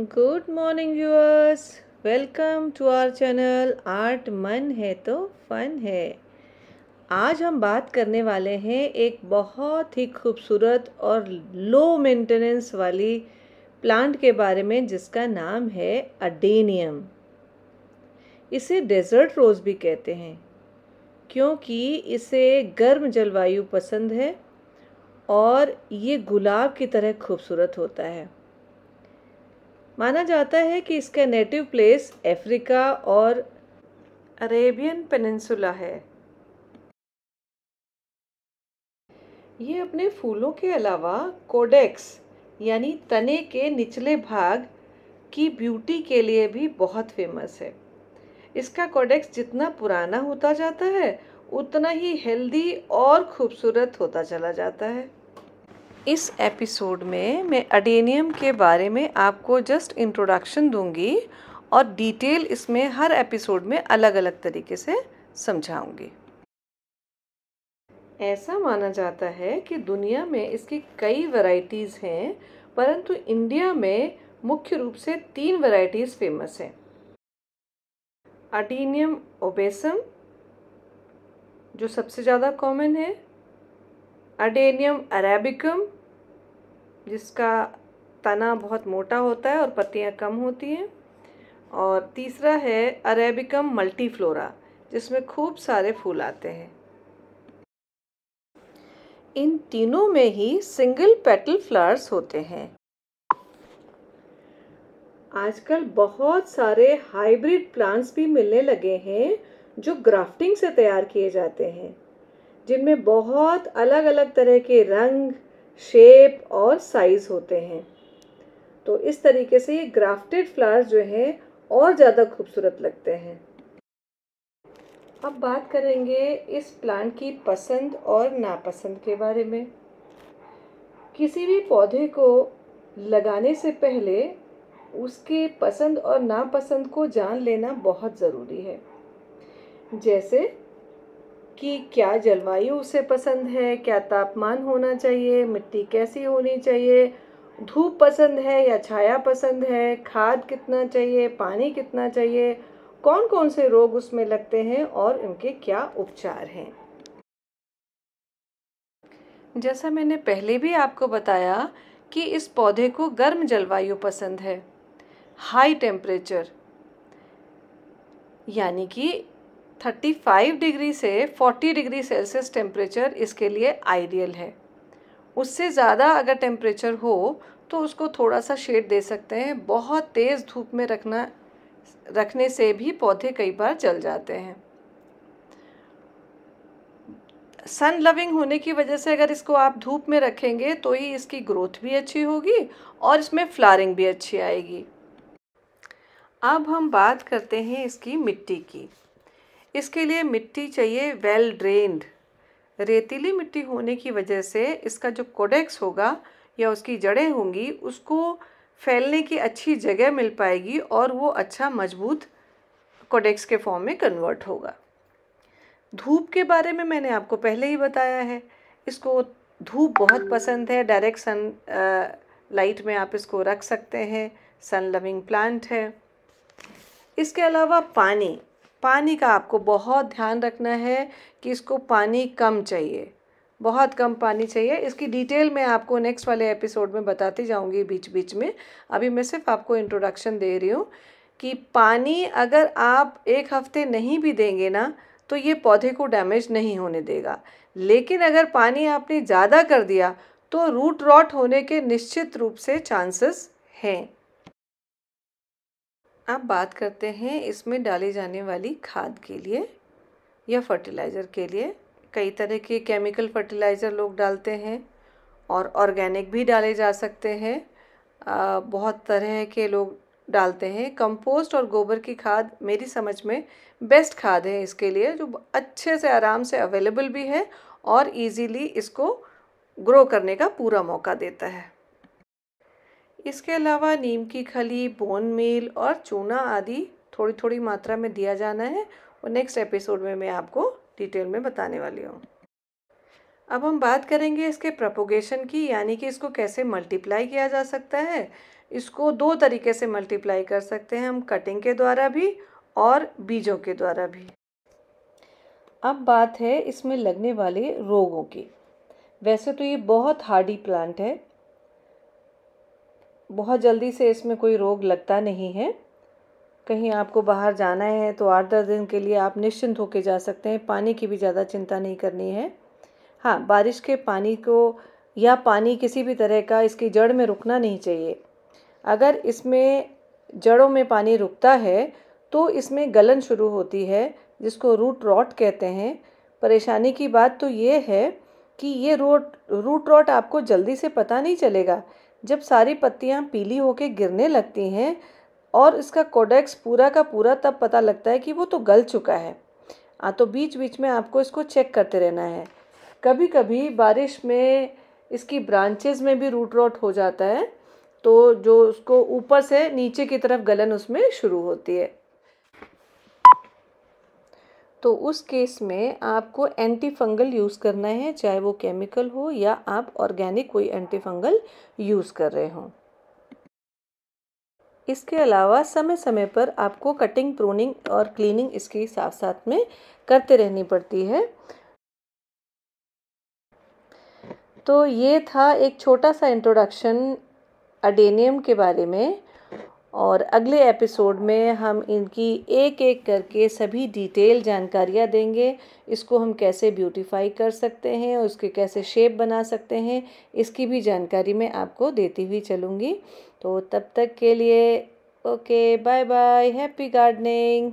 good morning viewers welcome to our channel art man है तो fun है आज हम बात करने वाले हैं एक बहुत ही खूबसूरत और लो मेंटेनेंस वाली प्लांट के बारे में जिसका नाम है अडेनियम इसे डेजर्ट रोज़ भी कहते हैं क्योंकि इसे गर्म जलवायु पसंद है और ये गुलाब की तरह खूबसूरत होता है माना जाता है कि इसका नेटिव प्लेस अफ्रीका और अरेबियन पेनिनसुला है ये अपने फूलों के अलावा कोडेक्स यानी तने के निचले भाग की ब्यूटी के लिए भी बहुत फेमस है इसका कोडेक्स जितना पुराना होता जाता है उतना ही हेल्दी और खूबसूरत होता चला जाता है इस एपिसोड में मैं अडेनियम के बारे में आपको जस्ट इंट्रोडक्शन दूंगी और डिटेल इसमें हर एपिसोड में अलग अलग तरीके से समझाऊंगी ऐसा माना जाता है कि दुनिया में इसकी कई वैरायटीज़ हैं परंतु इंडिया में मुख्य रूप से तीन वैरायटीज़ फेमस हैं अडीनियम ओबेसम जो सबसे ज़्यादा कॉमन है अडेनियम अरेबिकम जिसका तना बहुत मोटा होता है और पत्तियाँ कम होती हैं और तीसरा है अरेबिकम मल्टीफ्लोरा जिसमें खूब सारे फूल आते हैं इन तीनों में ही सिंगल पेटल फ्लावर्स होते हैं आजकल बहुत सारे हाइब्रिड प्लांट्स भी मिलने लगे हैं जो ग्राफ्टिंग से तैयार किए जाते हैं जिनमें बहुत अलग अलग तरह के रंग शेप और साइज़ होते हैं तो इस तरीके से ये ग्राफ्टेड फ्लावर्स जो हैं और ज़्यादा खूबसूरत लगते हैं अब बात करेंगे इस प्लांट की पसंद और नापसंद के बारे में किसी भी पौधे को लगाने से पहले उसके पसंद और नापसंद को जान लेना बहुत ज़रूरी है जैसे कि क्या जलवायु उसे पसंद है क्या तापमान होना चाहिए मिट्टी कैसी होनी चाहिए धूप पसंद है या छाया पसंद है खाद कितना चाहिए पानी कितना चाहिए कौन कौन से रोग उसमें लगते हैं और उनके क्या उपचार हैं जैसा मैंने पहले भी आपको बताया कि इस पौधे को गर्म जलवायु पसंद है हाई टेम्परेचर यानी कि 35 डिग्री से 40 डिग्री सेल्सियस टेम्परेचर इसके लिए आइडियल है उससे ज़्यादा अगर टेम्परेचर हो तो उसको थोड़ा सा शेड दे सकते हैं बहुत तेज़ धूप में रखना रखने से भी पौधे कई बार जल जाते हैं सन लविंग होने की वजह से अगर इसको आप धूप में रखेंगे तो ही इसकी ग्रोथ भी अच्छी होगी और इसमें फ्लारिंग भी अच्छी आएगी अब हम बात करते हैं इसकी मिट्टी की इसके लिए मिट्टी चाहिए वेल ड्रेन्ड रेतीली मिट्टी होने की वजह से इसका जो कोडेक्स होगा या उसकी जड़ें होंगी उसको फैलने की अच्छी जगह मिल पाएगी और वो अच्छा मजबूत कोडेक्स के फॉर्म में कन्वर्ट होगा धूप के बारे में मैंने आपको पहले ही बताया है इसको धूप बहुत पसंद है डायरेक्ट सन लाइट में आप इसको रख सकते हैं सन लविंग प्लांट है इसके अलावा पानी पानी का आपको बहुत ध्यान रखना है कि इसको पानी कम चाहिए बहुत कम पानी चाहिए इसकी डिटेल मैं आपको नेक्स्ट वाले एपिसोड में बताती जाऊंगी बीच बीच में अभी मैं सिर्फ आपको इंट्रोडक्शन दे रही हूँ कि पानी अगर आप एक हफ्ते नहीं भी देंगे ना तो ये पौधे को डैमेज नहीं होने देगा लेकिन अगर पानी आपने ज़्यादा कर दिया तो रूट रॉट होने के निश्चित रूप से चांसेस हैं अब बात करते हैं इसमें डाली जाने वाली खाद के लिए या फर्टिलाइज़र के लिए कई तरह के केमिकल फर्टिलाइज़र लोग डालते हैं और ऑर्गेनिक भी डाले जा सकते हैं बहुत तरह के लोग डालते हैं कंपोस्ट और गोबर की खाद मेरी समझ में बेस्ट खाद है इसके लिए जो अच्छे से आराम से अवेलेबल भी है और इजीली इसको ग्रो करने का पूरा मौका देता है इसके अलावा नीम की खली बोन मील और चूना आदि थोड़ी थोड़ी मात्रा में दिया जाना है और नेक्स्ट एपिसोड में मैं आपको डिटेल में बताने वाली हूँ अब हम बात करेंगे इसके प्रपोगेशन की यानी कि इसको कैसे मल्टीप्लाई किया जा सकता है इसको दो तरीके से मल्टीप्लाई कर सकते हैं हम कटिंग के द्वारा भी और बीजों के द्वारा भी अब बात है इसमें लगने वाले रोगों की वैसे तो ये बहुत हार्डी प्लांट है बहुत जल्दी से इसमें कोई रोग लगता नहीं है कहीं आपको बाहर जाना है तो आठ दस दिन के लिए आप निश्चिंत होकर जा सकते हैं पानी की भी ज़्यादा चिंता नहीं करनी है हाँ बारिश के पानी को या पानी किसी भी तरह का इसकी जड़ में रुकना नहीं चाहिए अगर इसमें जड़ों में पानी रुकता है तो इसमें गलन शुरू होती है जिसको रूट रॉट कहते हैं परेशानी की बात तो ये है कि ये रोट रूट रॉट आपको जल्दी से पता नहीं चलेगा जब सारी पत्तियाँ पीली होके गिरने लगती हैं और इसका कोडेक्स पूरा का पूरा तब पता लगता है कि वो तो गल चुका है आ हाँ, तो बीच बीच में आपको इसको चेक करते रहना है कभी कभी बारिश में इसकी ब्रांचेस में भी रूट रॉट हो जाता है तो जो उसको ऊपर से नीचे की तरफ गलन उसमें शुरू होती है तो उस केस में आपको एंटी फंगल यूज़ करना है चाहे वो केमिकल हो या आप ऑर्गेनिक कोई एंटी फंगल यूज़ कर रहे हों इसके अलावा समय समय पर आपको कटिंग प्रोनिंग और क्लीनिंग इसके साथ साथ में करते रहनी पड़ती है तो ये था एक छोटा सा इंट्रोडक्शन अडेनियम के बारे में और अगले एपिसोड में हम इनकी एक एक करके सभी डिटेल जानकारियाँ देंगे इसको हम कैसे ब्यूटीफाई कर सकते हैं और उसके कैसे शेप बना सकते हैं इसकी भी जानकारी मैं आपको देती हुई चलूँगी तो तब तक के लिए okay bye bye happy gardening